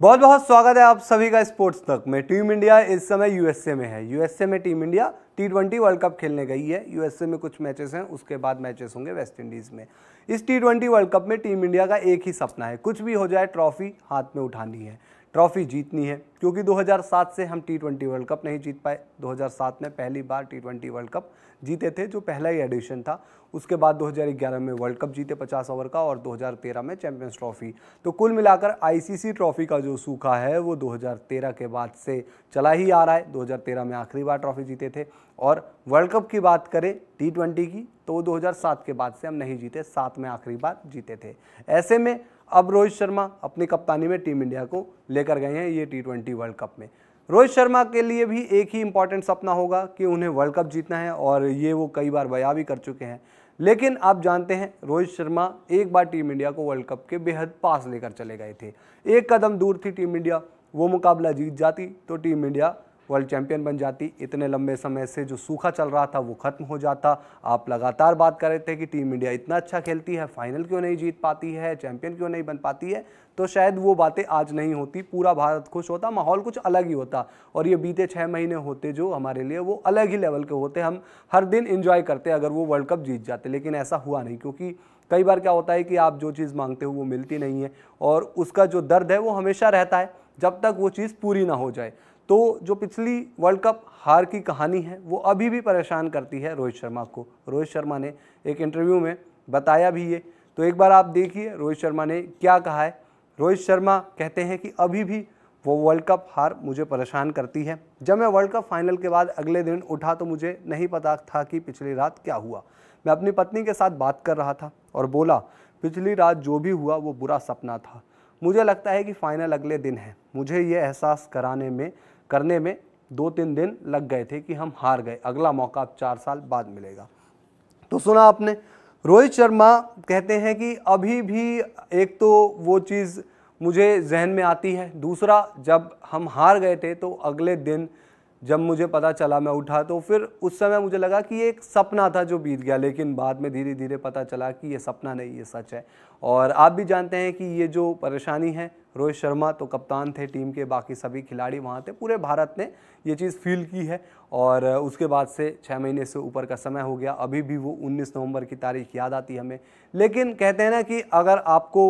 बहुत बहुत स्वागत है आप सभी का स्पोर्ट्स तक में टीम इंडिया इस समय यूएसए में है यूएसए में team India T twenty World Cup खेलने गई है यूएसए में कुछ मैचेस हैं उसके बाद मैचेस होंगे वेस्ट इंडीज़ में इस टी ट्वेंटी वर्ल्ड कप में टीम इंडिया का एक ही सपना है कुछ भी हो जाए ट्रॉफी हाथ में उठानी है ट्रॉफी जीतनी है क्योंकि 2007 से हम टी ट्वेंटी वर्ल्ड कप नहीं जीत पाए 2007 में पहली बार टी ट्वेंटी वर्ल्ड कप जीते थे जो पहला ही एडिशन था उसके बाद 2011 में वर्ल्ड कप जीते 50 ओवर का और 2013 में चैंपियंस ट्रॉफी तो कुल मिलाकर आईसीसी ट्रॉफी का जो सूखा है वो 2013 के बाद से चला ही आ रहा है 2013 में आखिरी बार ट्रॉफी जीते थे और वर्ल्ड कप की बात करें टी की तो वो 2007 के बाद से हम नहीं जीते सात में आखिरी बार जीते थे ऐसे में अब रोहित शर्मा अपनी कप्तानी में टीम इंडिया को लेकर गए हैं ये टी ट्वेंटी वर्ल्ड कप में रोहित शर्मा के लिए भी एक ही इम्पॉर्टेंट सपना होगा कि उन्हें वर्ल्ड कप जीतना है और ये वो कई बार बया भी कर चुके हैं लेकिन आप जानते हैं रोहित शर्मा एक बार टीम इंडिया को वर्ल्ड कप के बेहद पास लेकर चले गए थे एक कदम दूर थी टीम इंडिया वो मुकाबला जीत जाती तो टीम इंडिया वर्ल्ड चैंपियन बन जाती इतने लंबे समय से जो सूखा चल रहा था वो ख़त्म हो जाता आप लगातार बात कर रहे थे कि टीम इंडिया इतना अच्छा खेलती है फाइनल क्यों नहीं जीत पाती है चैंपियन क्यों नहीं बन पाती है तो शायद वो बातें आज नहीं होती पूरा भारत खुश होता माहौल कुछ अलग ही होता और ये बीते छः महीने होते जो हमारे लिए वो अलग ही लेवल के होते हम हर दिन इन्जॉय करते अगर वो वर्ल्ड कप जीत जाते लेकिन ऐसा हुआ नहीं क्योंकि कई बार क्या होता है कि आप जो चीज़ मांगते हो वो मिलती नहीं है और उसका जो दर्द है वो हमेशा रहता है जब तक वो चीज़ पूरी ना हो जाए तो जो पिछली वर्ल्ड कप हार की कहानी है वो अभी भी परेशान करती है रोहित शर्मा को रोहित शर्मा ने एक इंटरव्यू में बताया भी ये तो एक बार आप देखिए रोहित शर्मा ने क्या कहा है रोहित शर्मा कहते हैं कि अभी भी वो वर्ल्ड कप हार मुझे परेशान करती है जब मैं वर्ल्ड कप फाइनल के बाद अगले दिन उठा तो मुझे नहीं पता था कि पिछली रात क्या हुआ मैं अपनी पत्नी के साथ बात कर रहा था और बोला पिछली रात जो भी हुआ वो बुरा सपना था मुझे लगता है कि फाइनल अगले दिन है मुझे ये एहसास कराने में करने में दो तीन दिन लग गए थे कि हम हार गए अगला मौका अब चार साल बाद मिलेगा तो सुना आपने रोहित शर्मा कहते हैं कि अभी भी एक तो वो चीज़ मुझे जहन में आती है दूसरा जब हम हार गए थे तो अगले दिन जब मुझे पता चला मैं उठा तो फिर उस समय मुझे लगा कि ये एक सपना था जो बीत गया लेकिन बाद में धीरे धीरे पता चला कि ये सपना नहीं ये सच है और आप भी जानते हैं कि ये जो परेशानी है रोहित शर्मा तो कप्तान थे टीम के बाकी सभी खिलाड़ी वहाँ थे पूरे भारत ने ये चीज़ फील की है और उसके बाद से छः महीने से ऊपर का समय हो गया अभी भी वो 19 नवंबर की तारीख याद आती है हमें लेकिन कहते हैं ना कि अगर आपको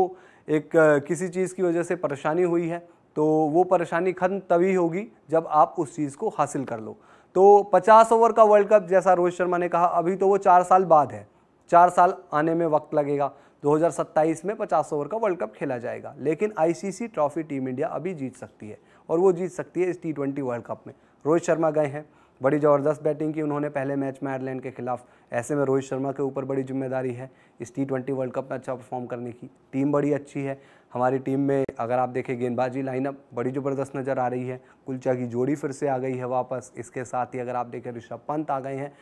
एक किसी चीज़ की वजह से परेशानी हुई है तो वो परेशानी खत्म तभी होगी जब आप उस चीज़ को हासिल कर लो तो पचास ओवर का वर्ल्ड कप जैसा रोहित शर्मा ने कहा अभी तो वो चार साल बाद है चार साल आने में वक्त लगेगा 2027 में 50 ओवर का वर्ल्ड कप खेला जाएगा लेकिन आईसीसी ट्रॉफी टीम इंडिया अभी जीत सकती है और वो जीत सकती है इस टी ट्वेंटी वर्ल्ड कप में रोहित शर्मा गए हैं बड़ी ज़बरदस्त बैटिंग की उन्होंने पहले मैच में आयरलैंड के खिलाफ ऐसे में रोहित शर्मा के ऊपर बड़ी जिम्मेदारी है इस टी ट्वेंटी वर्ल्ड कप में अच्छा परफॉर्म करने की टीम बड़ी अच्छी है हमारी टीम में अगर आप देखें गेंदबाजी लाइनअप बड़ी ज़बरदस्त नज़र आ रही है कुलचा की जोड़ी फिर से आ गई है वापस इसके साथ ही अगर आप देखें ऋषभ पंत आ गए हैं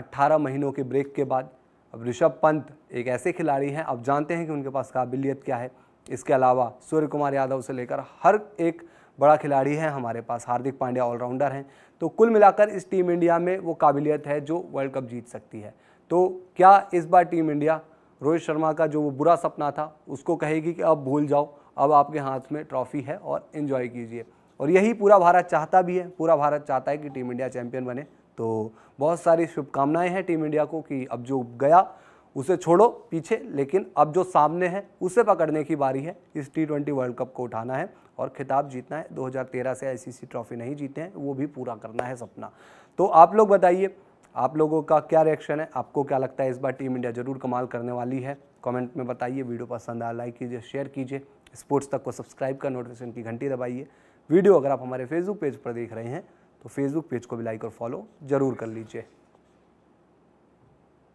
अट्ठारह महीनों के ब्रेक के बाद अब ऋषभ पंत एक ऐसे खिलाड़ी हैं अब जानते हैं कि उनके पास काबिलियत क्या है इसके अलावा सूर्य कुमार यादव से लेकर हर एक बड़ा खिलाड़ी है हमारे पास हार्दिक पांड्या ऑलराउंडर हैं तो कुल मिलाकर इस टीम इंडिया में वो काबिलियत है जो वर्ल्ड कप जीत सकती है तो क्या इस बार टीम इंडिया रोहित शर्मा का जो वो बुरा सपना था उसको कहेगी कि अब भूल जाओ अब आपके हाथ में ट्रॉफी है और इन्जॉय कीजिए और यही पूरा भारत चाहता भी है पूरा भारत चाहता है कि टीम इंडिया चैंपियन बने तो बहुत सारी शुभकामनाएं हैं टीम इंडिया को कि अब जो गया उसे छोड़ो पीछे लेकिन अब जो सामने है उसे पकड़ने की बारी है इस टी ट्वेंटी वर्ल्ड कप को उठाना है और खिताब जीतना है 2013 से आईसीसी ट्रॉफी नहीं जीते हैं वो भी पूरा करना है सपना तो आप लोग बताइए आप लोगों का क्या रिएक्शन है आपको क्या लगता है इस बार टीम इंडिया जरूर कमाल करने वाली है कमेंट में बताइए वीडियो पसंद आया लाइक कीजिए शेयर कीजिए स्पोर्ट्स तक को सब्सक्राइब कर नोटिफिकेशन की घंटी दबाइए वीडियो अगर आप हमारे फेसबुक पेज पर देख रहे हैं तो फेसबुक पेज को भी लाइक और फॉलो ज़रूर कर लीजिए